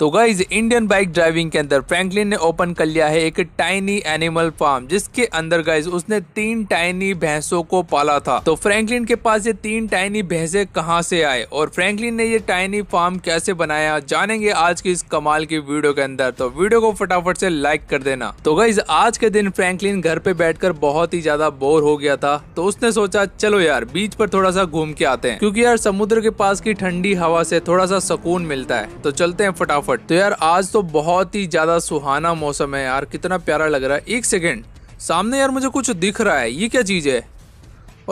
तो guys Indian bike driving के अंदर फ्रैंकलिन ने ओपन कर लिया है एक टाइनी एनिमल फार्म जिसके अंदर गाइज उसने तीन टाइनी भैंसों को पाला था तो फ्रैंकलिन के पास ये तीन टाइनी भैंसे कहाँ से आए और फ्रैंकलिन ने ये टाइनी फार्म कैसे बनाया जानेंगे आज की इस कमाल की वीडियो के अंदर तो वीडियो को फटाफट से लाइक कर देना तो गाइज आज के दिन फ्रेंकलिन घर पे बैठ बहुत ही ज्यादा बोर हो गया था तो उसने सोचा चलो यार बीच पर थोड़ा सा घूम के आते हैं क्यूँकी यार समुद्र के पास की ठंडी हवा से थोड़ा सा सुकून मिलता है तो चलते हैं फटाफट फटाफट तो यार आज तो बहुत ही ज़्यादा सुहाना मौसम है यार कितना प्यारा लग रहा है एक सेकेंड सामने यार मुझे कुछ दिख रहा है ये क्या चीज़ है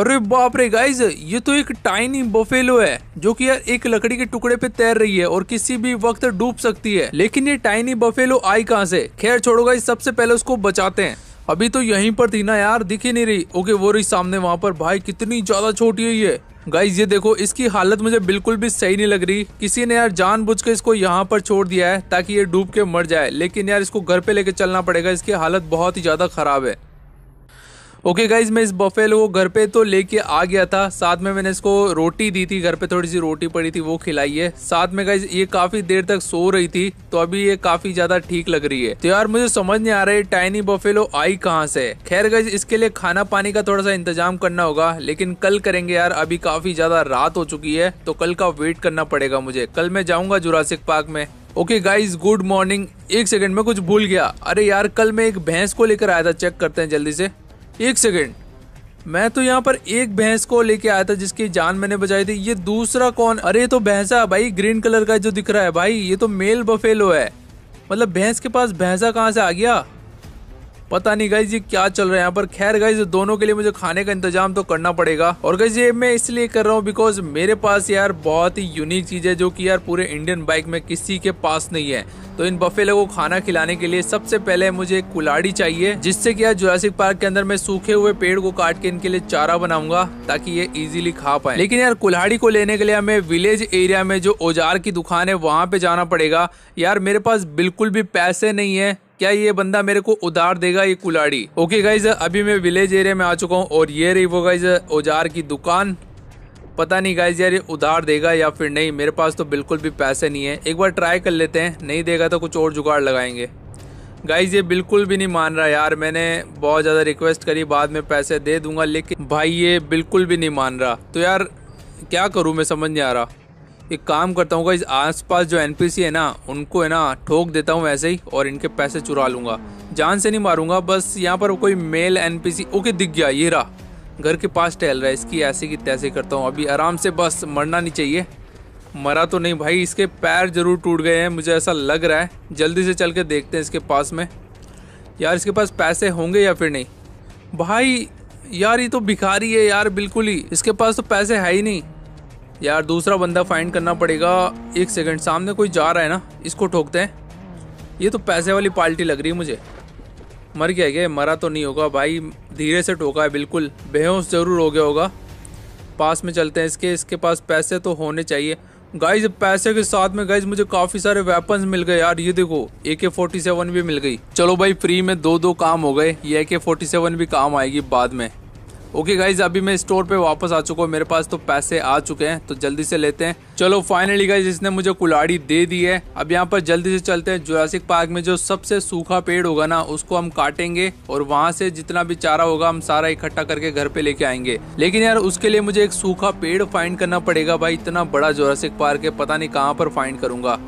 अरे बाप रे गाइज ये तो एक टाइनी बोफेलो है जो कि यार एक लकड़ी के टुकड़े पे तैर रही है और किसी भी वक्त डूब सकती है लेकिन ये टाइनी बफेलो आई कहाँ से खैर छोड़ो गाइज सबसे पहले उसको बचाते हैं अभी तो यहीं पर थी ना यार दिखी नहीं रही ओके वो रही सामने वहां पर भाई कितनी ज्यादा छोटी है ये गाइज ये देखो इसकी हालत मुझे बिल्कुल भी सही नहीं लग रही किसी ने यार जानबूझ के इसको यहाँ पर छोड़ दिया है ताकि ये डूब के मर जाए लेकिन यार इसको घर पे लेके चलना पड़ेगा इसकी हालत बहुत ही ज्यादा खराब है ओके गाइज मैं इस बफेलो को घर पे तो लेके आ गया था साथ में मैंने इसको रोटी दी थी घर पे थोड़ी सी रोटी पड़ी थी वो खिलाई है साथ में गाइज ये काफी देर तक सो रही थी तो अभी ये काफी ज्यादा ठीक लग रही है तो यार मुझे समझ नहीं आ रहा है टाइनी बफेलो आई कहाँ से खैर गाइज इसके लिए खाना पानी का थोड़ा सा इंतजाम करना होगा लेकिन कल करेंगे यार अभी काफी ज्यादा रात हो चुकी है तो कल का वेट करना पड़ेगा मुझे कल मैं जाऊंगा जुरासिक पार्क में ओके गाइज गुड मॉर्निंग एक सेकंड में कुछ भूल गया अरे यार कल मैं एक भैंस को लेकर आया था चेक करते हैं जल्दी से एक सेकेंड मैं तो यहाँ पर एक भैंस को लेके आया था जिसकी जान मैंने बचाई थी ये दूसरा कौन अरे तो भैंसा भाई ग्रीन कलर का जो दिख रहा है भाई ये तो मेल बफेलो है मतलब भैंस के पास भैंसा कहाँ से आ गया पता नहीं गई ये क्या चल रहा है यहाँ पर खैर गई दोनों के लिए मुझे खाने का इंतजाम तो करना पड़ेगा और गई ये मैं इसलिए कर रहा हूँ बिकॉज मेरे पास यार बहुत ही यूनिक चीज है जो की यार पूरे इंडियन बाइक में किसी के पास नहीं है तो इन बफेलो को खाना खिलाने के लिए सबसे पहले मुझे एक कुलाड़ी चाहिए जिससे कि यार जुरासिक पार्क के अंदर मैं सूखे हुए पेड़ को काट के इनके लिए चारा बनाऊंगा ताकि ये इजीली खा पाए लेकिन यार कुल्हाड़ी को लेने के लिए हमें विलेज एरिया में जो औजार की दुकान है वहां पे जाना पड़ेगा यार मेरे पास बिल्कुल भी पैसे नहीं है क्या ये बंदा मेरे को उधार देगा ये कुलाड़ी ओके गाइज अभी मैं विलेज एरिया में आ चुका हूँ और ये रही वो गाइज औजार की दुकान पता नहीं गाइज यार ये उधार देगा या फिर नहीं मेरे पास तो बिल्कुल भी पैसे नहीं है एक बार ट्राई कर लेते हैं नहीं देगा तो कुछ और जुगाड़ लगाएंगे गाइज ये बिल्कुल भी नहीं मान रहा यार मैंने बहुत ज़्यादा रिक्वेस्ट करी बाद में पैसे दे दूंगा लेकिन भाई ये बिल्कुल भी नहीं मान रहा तो यार क्या करूँ मैं समझ नहीं आ रहा एक काम करता हूँ इस आसपास जो एन है ना उनको है ना ठोक देता हूँ ऐसे ही और इनके पैसे चुरा लूँगा जान से नहीं मारूंगा बस यहाँ पर कोई मेल एन ओके दिख गया ये रहा घर के पास टहल रहा है इसकी ऐसे की तैसे करता हूँ अभी आराम से बस मरना नहीं चाहिए मरा तो नहीं भाई इसके पैर जरूर टूट गए हैं मुझे ऐसा लग रहा है जल्दी से चल के देखते हैं इसके पास में यार इसके पास पैसे होंगे या फिर नहीं भाई यार ये तो भिखारी है यार बिल्कुल ही इसके पास तो पैसे है ही नहीं यार दूसरा बंदा फाइंड करना पड़ेगा एक सेकंड सामने कोई जा रहा है ना इसको ठोकते हैं ये तो पैसे वाली पार्टी लग रही है मुझे मर गया क्या मरा तो नहीं होगा भाई धीरे से ठोका है बिल्कुल बेहोश ज़रूर हो गया होगा पास में चलते हैं इसके इसके पास पैसे तो होने चाहिए गाइज पैसे के साथ में गाइज मुझे काफ़ी सारे वेपन्स मिल गए यार ये देखो ए के फोर्टी सेवन भी मिल गई चलो भाई फ्री में दो दो काम हो गए ये ए के फोर्टी सेवन भी काम आएगी बाद में ओके गाइज अभी मैं स्टोर पे वापस आ चुका हूँ मेरे पास तो पैसे आ चुके हैं तो जल्दी से लेते हैं चलो फाइनली गाइज इसने मुझे कुलाड़ी दे दी है अब यहाँ पर जल्दी से चलते हैं जोरासिक पार्क में जो सबसे सूखा पेड़ होगा ना उसको हम काटेंगे और वहाँ से जितना भी चारा होगा हम सारा इकट्ठा करके घर पे लेके आएंगे लेकिन यार उसके लिए मुझे एक सूखा पेड़ फाइंड करना पड़ेगा भाई इतना बड़ा जोरासिक पार्क है पता नहीं कहाँ पर फाइंड करूंगा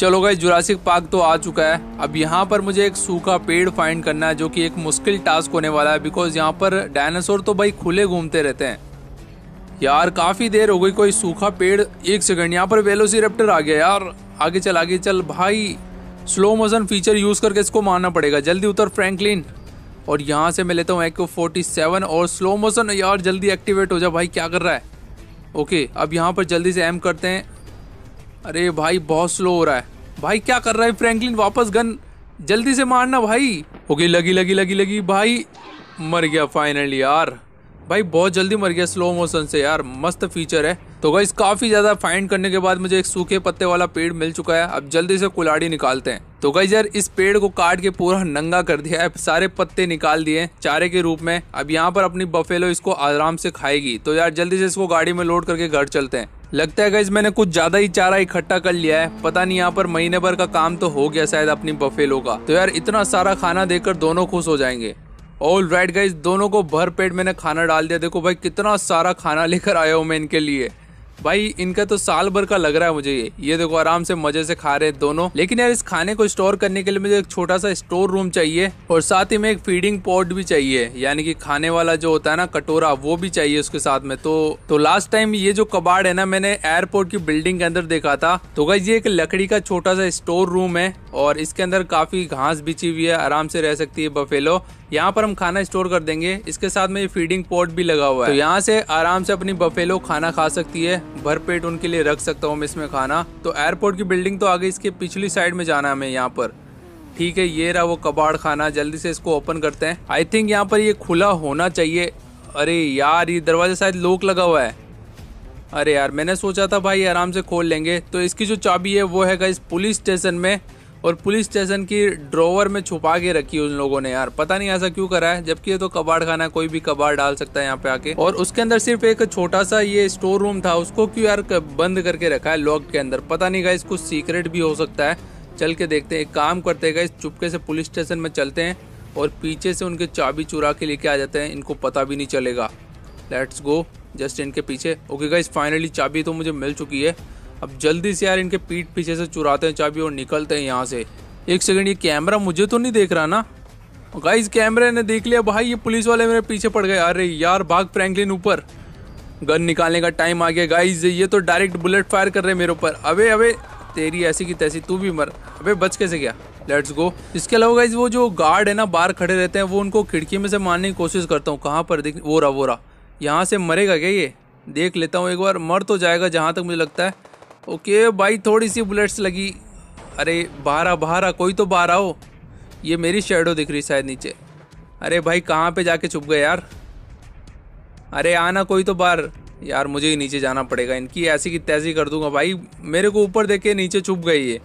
चलो गए जुरासिक पार्क तो आ चुका है अब यहाँ पर मुझे एक सूखा पेड़ फाइंड करना है जो कि एक मुश्किल टास्क होने वाला है बिकॉज यहाँ पर डायनासोर तो भाई खुले घूमते रहते हैं यार काफ़ी देर हो गई कोई सूखा पेड़ एक सेकंड यहाँ पर वेलोसी आ गया यार आगे चल आगे चल भाई स्लो मोशन फीचर यूज़ करके इसको मारना पड़ेगा जल्दी उतर फ्रेंकलिन और यहाँ से मैं लेता हूँ एक फोर्टी सेवन और स्लो मोशन यार जल्दी एक्टिवेट हो जाए भाई क्या कर रहा है ओके अब यहाँ पर जल्दी से एम करते हैं अरे भाई बहुत स्लो हो रहा है भाई क्या कर रहा है फ्रैंकलिन वापस गन जल्दी से मारना भाई हो गई लगी लगी लगी लगी भाई मर गया फाइनली यार भाई बहुत जल्दी मर गया स्लो मोशन से यार मस्त फीचर है तो गाइस काफ़ी ज़्यादा फाइंड करने के बाद मुझे एक सूखे पत्ते वाला पेड़ मिल चुका है अब जल्दी से कुलाड़ी निकालते हैं तो गाइस यार इस पेड़ को काट के पूरा नंगा कर दिया है सारे पत्ते निकाल दिए चारे के रूप में अब यहाँ पर अपनी बफेलो इसको आराम से खाएगी तो यार जल्दी से इसको गाड़ी में लोड करके घर चलते हैं लगता है गाइज मैंने कुछ ज्यादा ही चारा इकट्ठा कर लिया है पता नहीं यहाँ पर महीने भर का काम तो हो गया शायद अपनी बफेलो का तो यार इतना सारा खाना देकर दोनों खुश हो जाएंगे ऑल राइट गाइज दोनों को भर पेट मैंने खाना डाल दिया देखो भाई कितना सारा खाना लेकर आया हूँ मैं इनके लिए भाई इनका तो साल भर का लग रहा है मुझे ये ये देखो आराम से मजे से खा रहे हैं दोनों लेकिन यार इस खाने को स्टोर करने के लिए मुझे एक छोटा सा स्टोर रूम चाहिए और साथ ही में एक फीडिंग पॉट भी चाहिए यानी कि खाने वाला जो होता है ना कटोरा वो भी चाहिए उसके साथ में तो तो लास्ट टाइम ये जो कबाड़ है ना मैंने एयरपोर्ट की बिल्डिंग के अंदर देखा था तो भाई ये एक लकड़ी का छोटा सा स्टोर रूम है और इसके अंदर काफी घास बिछी हुई है आराम से रह सकती है बफेलो यहाँ पर हम खाना स्टोर कर देंगे इसके साथ में ये फीडिंग पॉट भी लगा हुआ है तो यहाँ से आराम से अपनी बफेलो खाना खा सकती है पेट उनके लिए रख सकता हूँ मैं इसमें खाना तो एयरपोर्ट की बिल्डिंग तो आगे इसके पिछली साइड में जाना है हमें यहाँ पर ठीक है ये रहा वो कबाड़ खाना जल्दी से इसको ओपन करते हैं आई थिंक यहाँ पर ये खुला होना चाहिए अरे यार ये दरवाज़ा शायद लोक लगा हुआ है अरे यार मैंने सोचा था भाई आराम से खोल लेंगे तो इसकी जो चाबी है वो है इस पुलिस स्टेशन में और पुलिस स्टेशन की ड्रोवर में छुपा के रखी उन लोगों ने यार पता नहीं ऐसा क्यों करा है जबकि ये तो कबाड़ खाना कोई भी कबाड़ डाल सकता है यहाँ पे आके और उसके अंदर सिर्फ एक छोटा सा ये स्टोर रूम था उसको क्यों यार बंद करके रखा है लॉक के अंदर पता नहीं गाइस कुछ सीक्रेट भी हो सकता है चल के देखते हैं एक काम करते हैं गाइस चुपके से पुलिस स्टेशन में चलते हैं और पीछे से उनके चाबी चुरा के लेके आ जाते हैं इनको पता भी नहीं चलेगा लेट्स गो जस्ट इनके पीछे ओके गाइस फाइनली चाबी तो मुझे मिल चुकी है अब जल्दी से यार इनके पीठ पीछे से चुराते हैं चाबी और निकलते हैं यहाँ से एक सेकंड ये कैमरा मुझे तो नहीं देख रहा ना गाइज कैमरे ने देख लिया भाई ये पुलिस वाले मेरे पीछे पड़ गए अरे यार भाग फ्रैंकलिन ऊपर गन निकालने का टाइम आ गया गाइज ये तो डायरेक्ट बुलेट फायर कर रहे हैं मेरे ऊपर अबे अबे तेरी ऐसी की तैसी तू भी मर अबे बच कैसे गया लेट्स गो इसके अलावा गाइज वो जो गार्ड है ना बाहर खड़े रहते हैं वो उनको खिड़की में से मारने की कोशिश करता हूँ कहाँ पर देख वो रहा वो रहा यहाँ से मरेगा क्या ये देख लेता हूँ एक बार मर तो जाएगा जहाँ तक मुझे लगता है ओके भाई थोड़ी सी बुलेट्स लगी अरे बाहर आ बाहर आ कोई तो बाहर आओ ये मेरी शेडो दिख रही शायद नीचे अरे भाई कहाँ पे जाके छुप गए यार अरे आना कोई तो बाहर यार मुझे ही नीचे जाना पड़ेगा इनकी ऐसी की तैसी कर दूंगा भाई मेरे को ऊपर देख के नीचे छुप गई है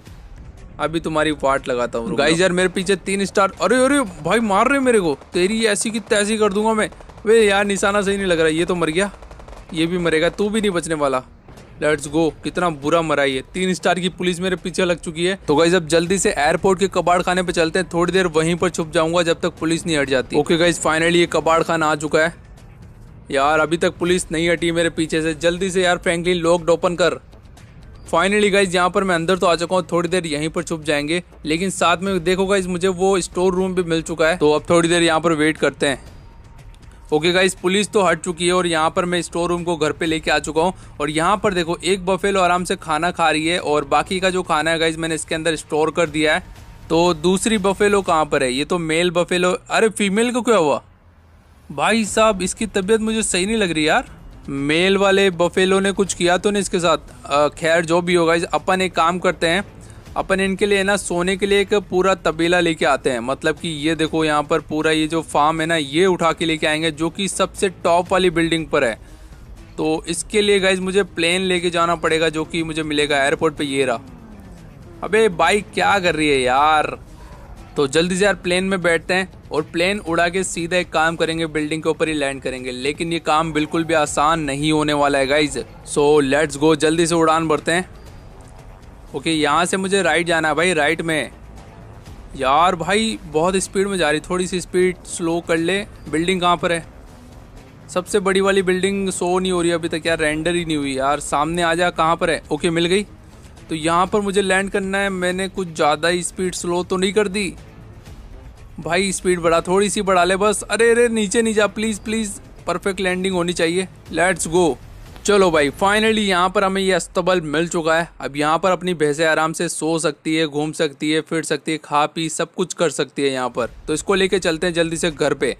अभी तुम्हारी वाट लगाता हूँ गाई यार मेरे पीछे तीन स्टार अरे अरे भाई मार रहे मेरे को तेरी ऐसी की तैसी कर दूंगा मैं वे यार निशाना सही नहीं लग रहा ये तो मर गया ये भी मरेगा तू भी नहीं बचने वाला लेट्स गो कितना बुरा मराई है तीन स्टार की पुलिस मेरे पीछे लग चुकी है तो गाइज अब जल्दी से एयरपोर्ट के कबाड़ खाने पे चलते हैं थोड़ी देर वहीं पर छुप जाऊंगा जब तक पुलिस नहीं हट जाती ओके गाइज फाइनली ये कबाड़ खाना आ चुका है यार अभी तक पुलिस नहीं हटी मेरे पीछे से जल्दी से यार फ्रेंकली लॉकड ओपन कर फाइनली गाइज यहाँ पर मैं अंदर तो आ चुका हूँ थोड़ी देर यहीं पर छुप जाएंगे लेकिन साथ में देखो गाइज मुझे वो स्टोर रूम भी मिल चुका है तो अब थोड़ी देर यहाँ पर वेट करते हैं ओके गाइस पुलिस तो हट चुकी है और यहाँ पर मैं स्टोर रूम को घर पे लेके आ चुका हूँ और यहाँ पर देखो एक बफेलो आराम से खाना खा रही है और बाकी का जो खाना है गाइज मैंने इसके अंदर स्टोर कर दिया है तो दूसरी बफेलो कहाँ पर है ये तो मेल बफेलो अरे फीमेल को क्या हुआ भाई साहब इसकी तबीयत मुझे सही नहीं लग रही यार मेल वाले बफेलो ने कुछ किया तो नहीं इसके साथ खैर जो भी होगा अपन एक काम करते हैं अपन इनके लिए ना सोने के लिए एक पूरा तबेला लेके आते हैं मतलब कि ये देखो यहाँ पर पूरा ये जो फार्म है ना ये उठा के लेके आएंगे जो कि सबसे टॉप वाली बिल्डिंग पर है तो इसके लिए गाइज मुझे प्लेन लेके जाना पड़ेगा जो कि मुझे मिलेगा एयरपोर्ट पे ये रहा अबे बाइक क्या कर रही है यार तो जल्दी से यार प्लेन में बैठते हैं और प्लेन उड़ा के सीधा एक काम करेंगे बिल्डिंग के ऊपर ही लैंड करेंगे लेकिन ये काम बिल्कुल भी आसान नहीं होने वाला है गाइज सो लेट्स गो जल्दी से उड़ान भरते हैं ओके यहाँ से मुझे राइट जाना है भाई राइट में यार भाई बहुत स्पीड में जा रही थोड़ी सी स्पीड स्लो कर ले बिल्डिंग कहाँ पर है सबसे बड़ी वाली बिल्डिंग सो नहीं हो रही अभी तक यार रेंडर ही नहीं हुई यार सामने आ जा कहाँ पर है ओके मिल गई तो यहाँ पर मुझे लैंड करना है मैंने कुछ ज़्यादा ही स्पीड स्लो तो नहीं कर दी भाई स्पीड बढ़ा थोड़ी सी बढ़ा ले बस अरे अरे नीचे नहीं जा प्लीज़ प्लीज़ परफेक्ट लैंडिंग होनी चाहिए लेट्स गो चलो भाई फाइनली यहाँ पर हमें ये अस्तबल मिल चुका है अब यहाँ पर अपनी भैंसे आराम से सो सकती है घूम सकती है फिर सकती है खा पी सब कुछ कर सकती है यहाँ पर तो इसको लेके चलते हैं जल्दी से घर पे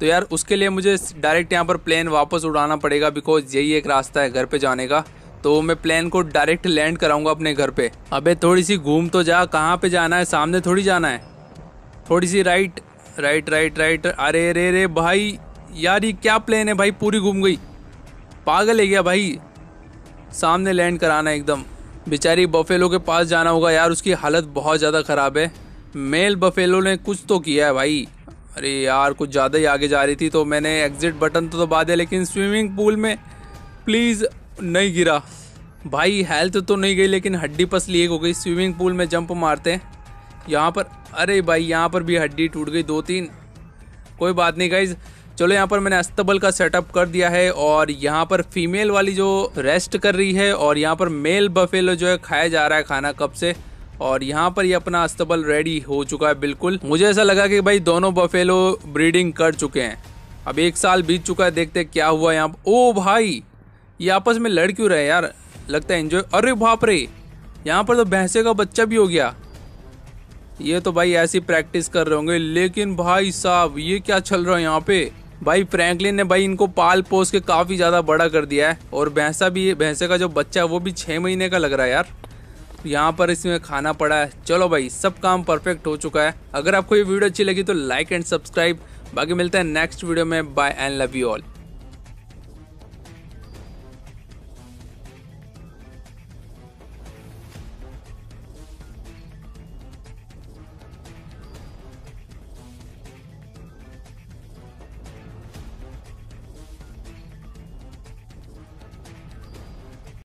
तो यार उसके लिए मुझे डायरेक्ट यहाँ पर प्लेन वापस उड़ाना पड़ेगा बिकॉज यही एक रास्ता है घर पर जाने का तो मैं प्लेन को डायरेक्ट लैंड कराऊंगा अपने घर पर अबे थोड़ी सी घूम तो जा कहाँ पर जाना है सामने थोड़ी जाना है थोड़ी सी राइट राइट राइट राइट अरे अरे अरे भाई यार ये क्या प्लेन है भाई पूरी घूम गई पागल है क्या भाई सामने लैंड कराना एकदम बेचारी बफेलो के पास जाना होगा यार उसकी हालत बहुत ज़्यादा ख़राब है मेल बफेलो ने कुछ तो किया है भाई अरे यार कुछ ज़्यादा ही आगे जा रही थी तो मैंने एग्ज़िट बटन तो दबा दिया लेकिन स्विमिंग पूल में प्लीज़ नहीं गिरा भाई हेल्थ तो नहीं गई लेकिन हड्डी पसली एक हो गई स्विमिंग पूल में जंप मारते हैं यहाँ पर अरे भाई यहाँ पर भी हड्डी टूट गई दो तीन कोई बात नहीं गाइज़ चलो यहाँ पर मैंने अस्तबल का सेटअप कर दिया है और यहाँ पर फीमेल वाली जो रेस्ट कर रही है और यहाँ पर मेल बफेलो जो है खाया जा रहा है खाना कब से और यहाँ पर ये यह अपना अस्तबल रेडी हो चुका है बिल्कुल मुझे ऐसा लगा कि भाई दोनों बफेलो ब्रीडिंग कर चुके हैं अब एक साल बीत चुका है देखते क्या हुआ यहाँ ओ भाई ये आपस में लड़ क्यों रहे यार लगता है एंजॉय अरे बाप रे यहाँ पर तो भैंसे का बच्चा भी हो गया ये तो भाई ऐसी प्रैक्टिस कर रहे होंगे लेकिन भाई साहब ये क्या चल रहा है यहाँ पे भाई फ्रैंकलिन ने भाई इनको पाल पोस के काफ़ी ज़्यादा बड़ा कर दिया है और भैंसा भी भैंसे का जो बच्चा है वो भी छः महीने का लग रहा है यार यहाँ पर इसमें खाना पड़ा है चलो भाई सब काम परफेक्ट हो चुका है अगर आपको ये वीडियो अच्छी लगी तो लाइक एंड सब्सक्राइब बाकी मिलते हैं नेक्स्ट वीडियो में bye and love you all